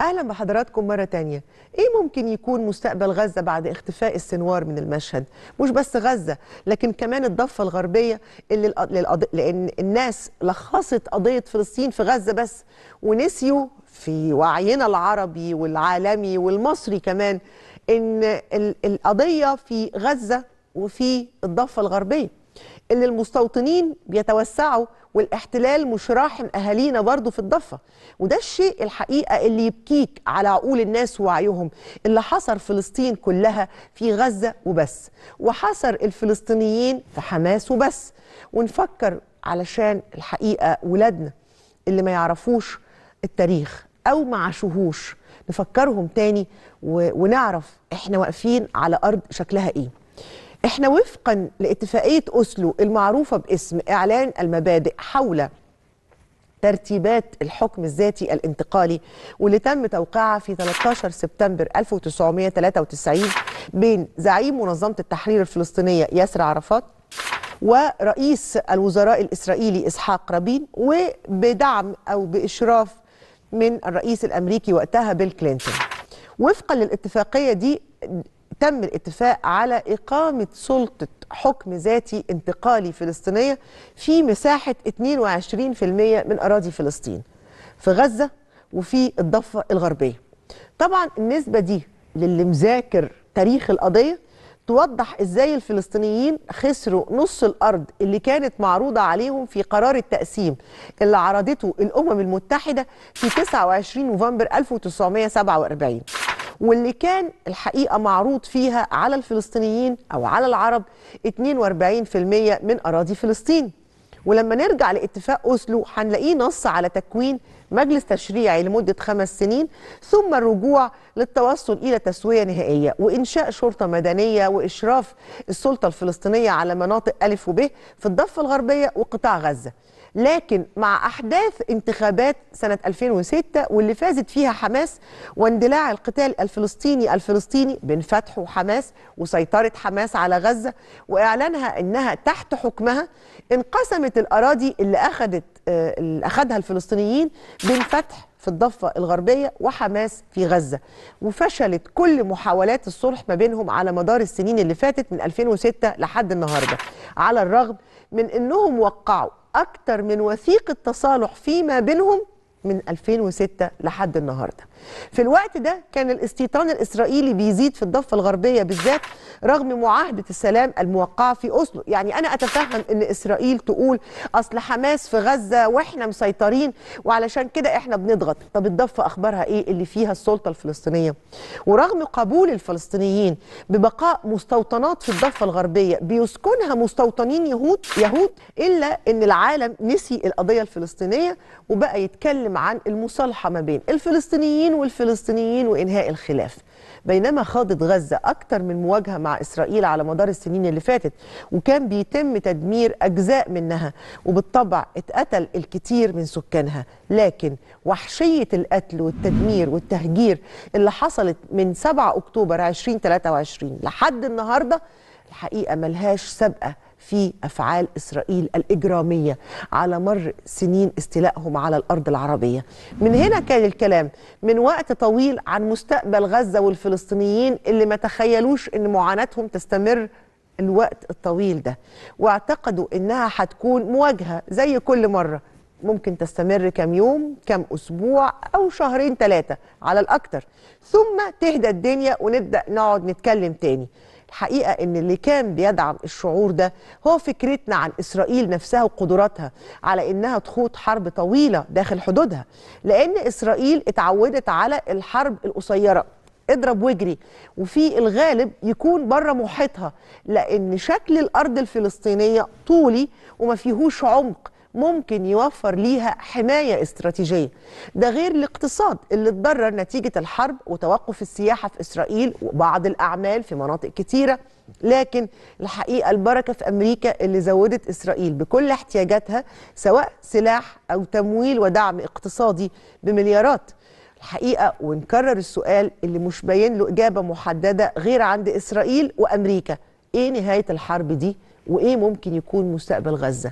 أهلا بحضراتكم مرة تانية إيه ممكن يكون مستقبل غزة بعد اختفاء السنوار من المشهد مش بس غزة لكن كمان الضفة الغربية اللي للقض... لأن الناس لخصت قضية فلسطين في غزة بس ونسيوا في وعينا العربي والعالمي والمصري كمان إن القضية في غزة وفي الضفة الغربية اللي المستوطنين بيتوسعوا والاحتلال مش راحم اهالينا برضه في الضفه وده الشيء الحقيقه اللي يبكيك على عقول الناس ووعيهم اللي حصر فلسطين كلها في غزه وبس وحصر الفلسطينيين في حماس وبس ونفكر علشان الحقيقه ولادنا اللي ما يعرفوش التاريخ او ما عاشوهوش نفكرهم تاني ونعرف احنا واقفين على ارض شكلها ايه احنا وفقا لاتفاقية أسلو المعروفة باسم إعلان المبادئ حول ترتيبات الحكم الذاتي الانتقالي واللي تم توقيعها في 13 سبتمبر 1993 بين زعيم منظمة التحرير الفلسطينية ياسر عرفات ورئيس الوزراء الإسرائيلي إسحاق رابين وبدعم أو بإشراف من الرئيس الأمريكي وقتها بيل كلينتون وفقا للاتفاقية دي تم الاتفاق على إقامة سلطة حكم ذاتي انتقالي فلسطينية في مساحة 22% من أراضي فلسطين في غزة وفي الضفة الغربية طبعا النسبة دي للي مذاكر تاريخ القضية توضح ازاي الفلسطينيين خسروا نص الارض اللي كانت معروضه عليهم في قرار التقسيم اللي عرضته الامم المتحده في 29 نوفمبر 1947 واللي كان الحقيقة معروض فيها على الفلسطينيين أو على العرب 42% من أراضي فلسطين ولما نرجع لاتفاق أوسلو هنلاقيه نص على تكوين مجلس تشريعي لمدة خمس سنين ثم الرجوع للتوصل إلى تسوية نهائية وإنشاء شرطة مدنية وإشراف السلطة الفلسطينية على مناطق ألف وب في الضفة الغربية وقطاع غزة لكن مع أحداث انتخابات سنة 2006 واللي فازت فيها حماس واندلاع القتال الفلسطيني الفلسطيني بين فتح وحماس وسيطرة حماس على غزة وإعلانها أنها تحت حكمها انقسمت الأراضي اللي أخذت آه، اللي أخذها الفلسطينيين بين فتح في الضفة الغربية وحماس في غزة وفشلت كل محاولات الصلح ما بينهم على مدار السنين اللي فاتت من 2006 لحد النهاردة على الرغم من أنهم وقعوا أكثر من وثيقة تصالح فيما بينهم من 2006 لحد النهارده. في الوقت ده كان الاستيطان الاسرائيلي بيزيد في الضفه الغربيه بالذات رغم معاهده السلام الموقعه في اوسلو، يعني انا اتفهم ان اسرائيل تقول اصل حماس في غزه واحنا مسيطرين وعلشان كده احنا بنضغط، طب الضفه اخبارها ايه اللي فيها السلطه الفلسطينيه؟ ورغم قبول الفلسطينيين ببقاء مستوطنات في الضفه الغربيه بيسكنها مستوطنين يهود يهود الا ان العالم نسي القضيه الفلسطينيه وبقى يتكلم عن المصالحة ما بين الفلسطينيين والفلسطينيين وإنهاء الخلاف بينما خاضت غزة أكتر من مواجهة مع إسرائيل على مدار السنين اللي فاتت وكان بيتم تدمير أجزاء منها وبالطبع اتقتل الكثير من سكانها لكن وحشية القتل والتدمير والتهجير اللي حصلت من 7 أكتوبر 2023 لحد النهاردة الحقيقة ملهاش سابقة في أفعال إسرائيل الإجرامية على مر سنين استيلائهم على الأرض العربية من هنا كان الكلام من وقت طويل عن مستقبل غزة والفلسطينيين اللي ما تخيلوش أن معاناتهم تستمر الوقت الطويل ده واعتقدوا أنها هتكون مواجهة زي كل مرة ممكن تستمر كم يوم كم أسبوع أو شهرين ثلاثة على الأكثر ثم تهدى الدنيا ونبدأ نقعد نتكلم تاني الحقيقه ان اللي كان بيدعم الشعور ده هو فكرتنا عن اسرائيل نفسها وقدراتها على انها تخوض حرب طويله داخل حدودها لان اسرائيل اتعودت على الحرب القصيره اضرب واجري وفي الغالب يكون بره محيطها لان شكل الارض الفلسطينيه طولي وما فيهوش عمق ممكن يوفر ليها حماية استراتيجية ده غير الاقتصاد اللي اتضرر نتيجة الحرب وتوقف السياحة في إسرائيل وبعض الأعمال في مناطق كتيرة لكن الحقيقة البركة في أمريكا اللي زودت إسرائيل بكل احتياجاتها سواء سلاح أو تمويل ودعم اقتصادي بمليارات الحقيقة ونكرر السؤال اللي مش باين له إجابة محددة غير عند إسرائيل وأمريكا إيه نهاية الحرب دي وإيه ممكن يكون مستقبل غزة